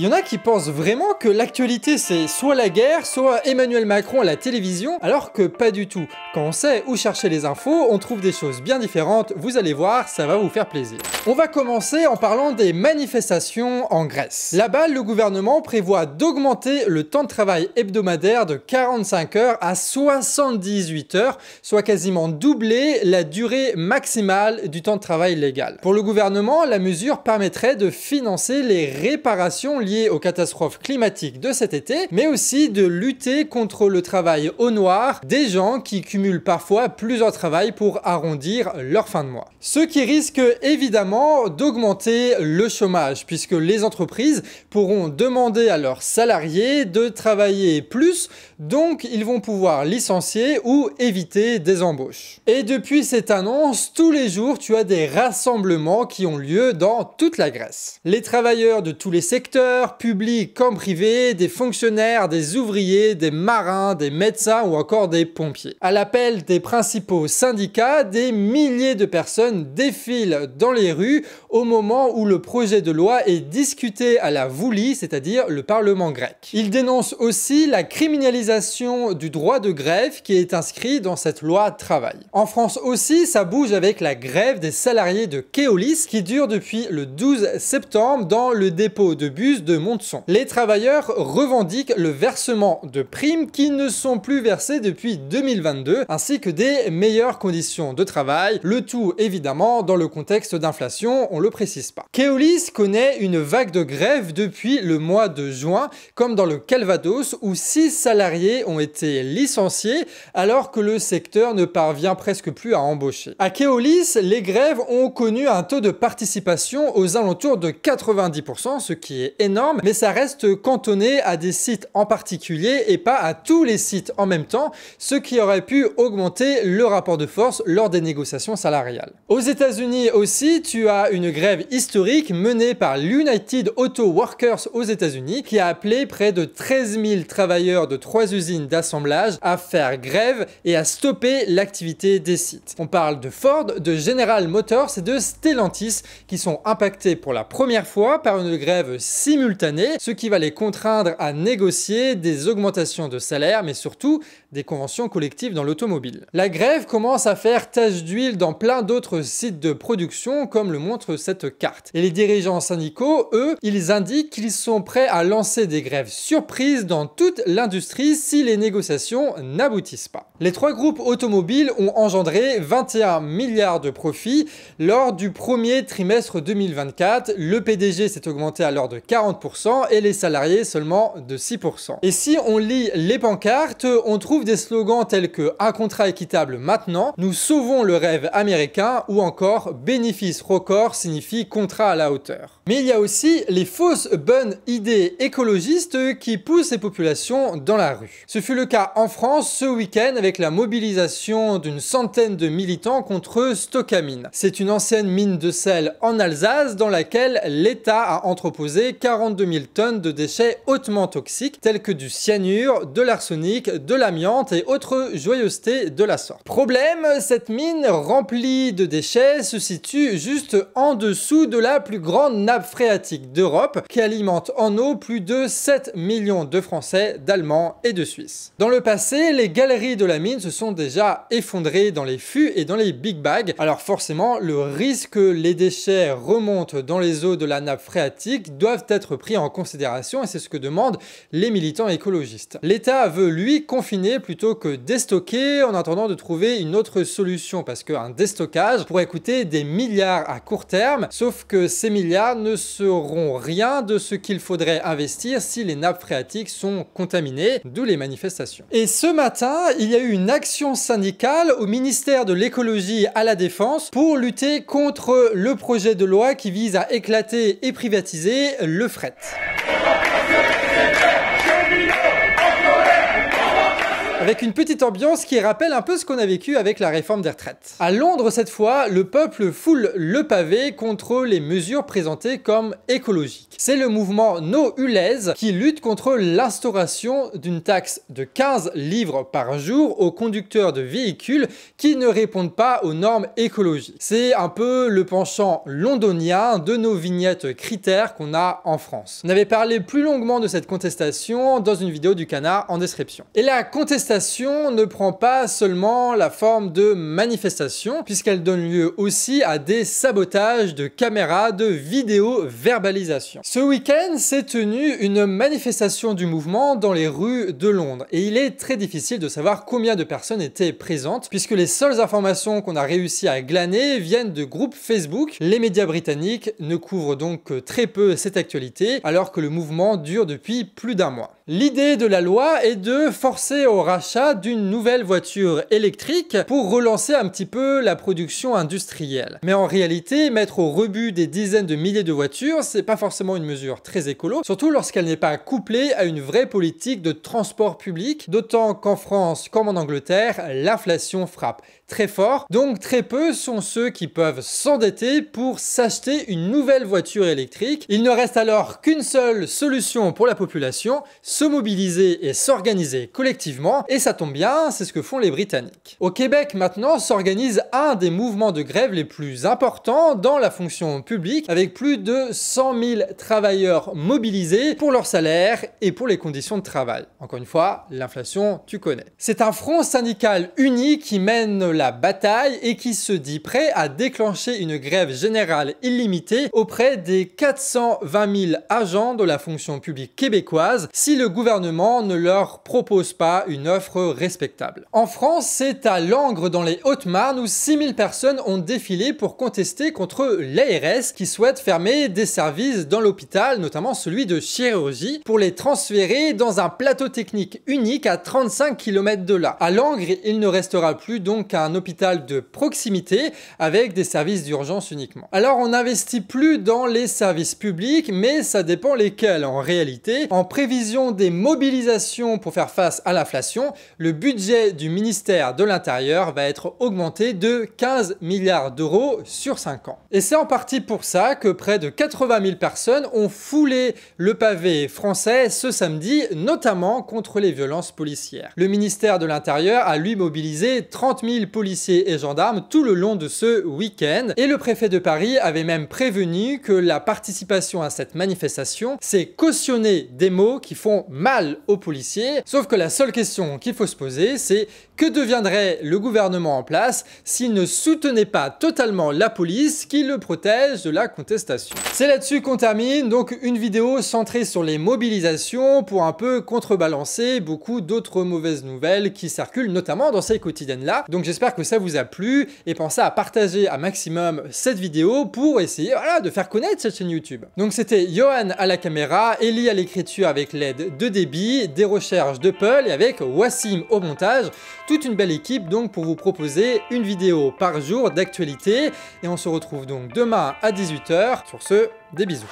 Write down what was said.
Il y en a qui pensent vraiment que l'actualité c'est soit la guerre, soit Emmanuel Macron à la télévision, alors que pas du tout. Quand on sait où chercher les infos, on trouve des choses bien différentes, vous allez voir, ça va vous faire plaisir. On va commencer en parlant des manifestations en Grèce. Là-bas, le gouvernement prévoit d'augmenter le temps de travail hebdomadaire de 45 heures à 78 heures, soit quasiment doubler la durée maximale du temps de travail légal. Pour le gouvernement, la mesure permettrait de financer les réparations aux catastrophes climatiques de cet été, mais aussi de lutter contre le travail au noir des gens qui cumulent parfois plusieurs travails pour arrondir leur fin de mois. Ce qui risque évidemment d'augmenter le chômage, puisque les entreprises pourront demander à leurs salariés de travailler plus, donc ils vont pouvoir licencier ou éviter des embauches. Et depuis cette annonce, tous les jours, tu as des rassemblements qui ont lieu dans toute la Grèce. Les travailleurs de tous les secteurs, publics comme privés, des fonctionnaires, des ouvriers, des marins, des médecins ou encore des pompiers. À l'appel des principaux syndicats, des milliers de personnes défilent dans les rues au moment où le projet de loi est discuté à la voulie, c'est-à-dire le Parlement grec. Ils dénoncent aussi la criminalisation du droit de grève qui est inscrit dans cette loi travail. En France aussi, ça bouge avec la grève des salariés de Keolis qui dure depuis le 12 septembre dans le dépôt de bus de Les travailleurs revendiquent le versement de primes qui ne sont plus versées depuis 2022, ainsi que des meilleures conditions de travail, le tout évidemment dans le contexte d'inflation, on le précise pas. Keolis connaît une vague de grève depuis le mois de juin, comme dans le Calvados où 6 salariés ont été licenciés alors que le secteur ne parvient presque plus à embaucher. À Keolis, les grèves ont connu un taux de participation aux alentours de 90%, ce qui est énorme énorme, mais ça reste cantonné à des sites en particulier et pas à tous les sites en même temps, ce qui aurait pu augmenter le rapport de force lors des négociations salariales. Aux États-Unis aussi, tu as une grève historique menée par l'United Auto Workers aux États-Unis qui a appelé près de 13 000 travailleurs de trois usines d'assemblage à faire grève et à stopper l'activité des sites. On parle de Ford, de General Motors et de Stellantis qui sont impactés pour la première fois par une grève similaire ce qui va les contraindre à négocier des augmentations de salaire, mais surtout des conventions collectives dans l'automobile. La grève commence à faire tache d'huile dans plein d'autres sites de production, comme le montre cette carte. Et les dirigeants syndicaux, eux, ils indiquent qu'ils sont prêts à lancer des grèves surprises dans toute l'industrie si les négociations n'aboutissent pas. Les trois groupes automobiles ont engendré 21 milliards de profits lors du premier trimestre 2024. Le PDG s'est augmenté alors de 40 et les salariés seulement de 6%. Et si on lit les pancartes, on trouve des slogans tels que un contrat équitable maintenant, nous sauvons le rêve américain ou encore bénéfice record signifie contrat à la hauteur. Mais il y a aussi les fausses bonnes idées écologistes qui poussent les populations dans la rue. Ce fut le cas en France ce week-end avec la mobilisation d'une centaine de militants contre Stockamine. C'est une ancienne mine de sel en Alsace dans laquelle l'État a entreposé 40 42 000 tonnes de déchets hautement toxiques tels que du cyanure, de l'arsenic, de l'amiante et autres joyeusetés de la sorte. Problème, cette mine remplie de déchets se situe juste en dessous de la plus grande nappe phréatique d'Europe qui alimente en eau plus de 7 millions de Français, d'Allemands et de Suisses. Dans le passé, les galeries de la mine se sont déjà effondrées dans les fûts et dans les big bags, alors forcément le risque que les déchets remontent dans les eaux de la nappe phréatique doivent être pris en considération et c'est ce que demandent les militants écologistes. L'État veut lui confiner plutôt que déstocker en attendant de trouver une autre solution parce qu'un déstockage pourrait coûter des milliards à court terme, sauf que ces milliards ne seront rien de ce qu'il faudrait investir si les nappes phréatiques sont contaminées, d'où les manifestations. Et ce matin, il y a eu une action syndicale au ministère de l'écologie à la défense pour lutter contre le projet de loi qui vise à éclater et privatiser le fret avec une petite ambiance qui rappelle un peu ce qu'on a vécu avec la réforme des retraites. À Londres cette fois, le peuple foule le pavé contre les mesures présentées comme écologiques. C'est le mouvement No Ulez qui lutte contre l'instauration d'une taxe de 15 livres par jour aux conducteurs de véhicules qui ne répondent pas aux normes écologiques. C'est un peu le penchant londonien de nos vignettes critères qu'on a en France. On avait parlé plus longuement de cette contestation dans une vidéo du canard en description. Et la contestation ne prend pas seulement la forme de manifestation, puisqu'elle donne lieu aussi à des sabotages de caméras, de vidéo-verbalisation. Ce week-end s'est tenue une manifestation du mouvement dans les rues de Londres, et il est très difficile de savoir combien de personnes étaient présentes, puisque les seules informations qu'on a réussi à glaner viennent de groupes Facebook. Les médias britanniques ne couvrent donc que très peu cette actualité, alors que le mouvement dure depuis plus d'un mois. L'idée de la loi est de forcer au d'une nouvelle voiture électrique pour relancer un petit peu la production industrielle. Mais en réalité, mettre au rebut des dizaines de milliers de voitures, c'est pas forcément une mesure très écolo, surtout lorsqu'elle n'est pas couplée à une vraie politique de transport public, d'autant qu'en France comme en Angleterre, l'inflation frappe très fort, donc très peu sont ceux qui peuvent s'endetter pour s'acheter une nouvelle voiture électrique. Il ne reste alors qu'une seule solution pour la population, se mobiliser et s'organiser collectivement et ça tombe bien, c'est ce que font les Britanniques. Au Québec maintenant s'organise un des mouvements de grève les plus importants dans la fonction publique, avec plus de 100 000 travailleurs mobilisés pour leur salaire et pour les conditions de travail. Encore une fois, l'inflation, tu connais. C'est un front syndical uni qui mène la bataille et qui se dit prêt à déclencher une grève générale illimitée auprès des 420 000 agents de la fonction publique québécoise si le gouvernement ne leur propose pas une offre respectable. En France, c'est à Langres dans les Hautes-Marne où 6000 personnes ont défilé pour contester contre l'ARS qui souhaite fermer des services dans l'hôpital, notamment celui de chirurgie, pour les transférer dans un plateau technique unique à 35 km de là. À Langres, il ne restera plus donc qu'un hôpital de proximité avec des services d'urgence uniquement. Alors on n'investit plus dans les services publics, mais ça dépend lesquels en réalité. En prévision des mobilisations pour faire face à l'inflation, le budget du ministère de l'Intérieur va être augmenté de 15 milliards d'euros sur 5 ans. Et c'est en partie pour ça que près de 80 000 personnes ont foulé le pavé français ce samedi, notamment contre les violences policières. Le ministère de l'Intérieur a lui mobilisé 30 000 policiers et gendarmes tout le long de ce week-end et le préfet de Paris avait même prévenu que la participation à cette manifestation, c'est cautionner des mots qui font mal aux policiers. Sauf que la seule question qu'il faut se poser, c'est que deviendrait le gouvernement en place s'il ne soutenait pas totalement la police qui le protège de la contestation C'est là-dessus qu'on termine, donc une vidéo centrée sur les mobilisations pour un peu contrebalancer beaucoup d'autres mauvaises nouvelles qui circulent notamment dans ces quotidiennes-là. Donc j'espère que ça vous a plu et pensez à partager un maximum cette vidéo pour essayer de faire connaître cette chaîne YouTube. Donc c'était Johan à la caméra, Ellie à l'écriture avec l'aide de Débit, des recherches de Paul et avec Wassim au montage toute une belle équipe donc pour vous proposer une vidéo par jour d'actualité. Et on se retrouve donc demain à 18h. Sur ce, des bisous.